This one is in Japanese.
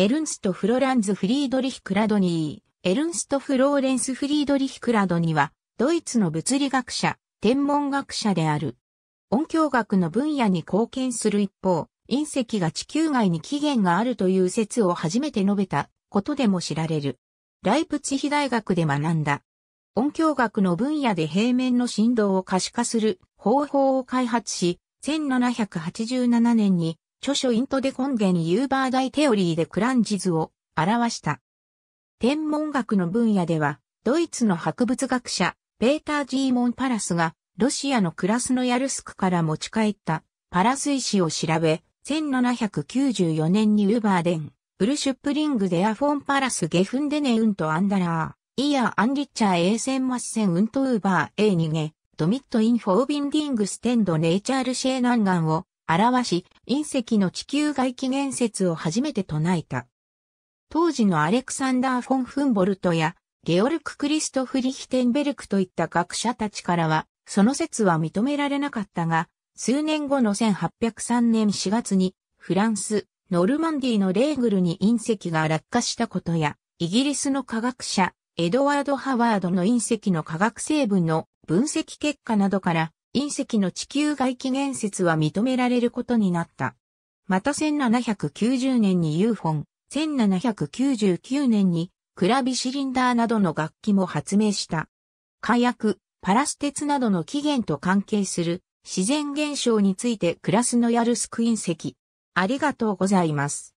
エルンスト・フロランズ・フリードリヒ・クラドニー、エルンスト・フローレンス・フリードリヒ・クラドニーは、ドイツの物理学者、天文学者である。音響学の分野に貢献する一方、隕石が地球外に起源があるという説を初めて述べたことでも知られる。ライプツヒ大学で学んだ。音響学の分野で平面の振動を可視化する方法を開発し、1787年に著書イントで根源ユーバー大テオリーでクランジズを表した。天文学の分野では、ドイツの博物学者、ペーター・ジーモン・パラスが、ロシアのクラスノヤルスクから持ち帰ったパラス石を調べ、1794年にウーバーデン、ウルシュプリングデアフォンパラスゲフンデネウントアンダラー、イヤーアンリッチャーエーセン・マッセンウントウーバーエー逃げ、ドミットインフォービンディングステンドネイチャールシェーナンガンを表し、隕石の地球外起源説を初めて唱えた。当時のアレクサンダー・フォン・フンボルトや、ゲオルク・クリストフ・リヒテンベルクといった学者たちからは、その説は認められなかったが、数年後の1803年4月に、フランス、ノルマンディのレーグルに隕石が落下したことや、イギリスの科学者、エドワード・ハワードの隕石の化学成分の分析結果などから、隕石の地球外起源説は認められることになった。また1790年に UFON、1799年にクラビシリンダーなどの楽器も発明した。火薬、パラス鉄などの起源と関係する自然現象についてクラスノヤルスク隕石。ありがとうございます。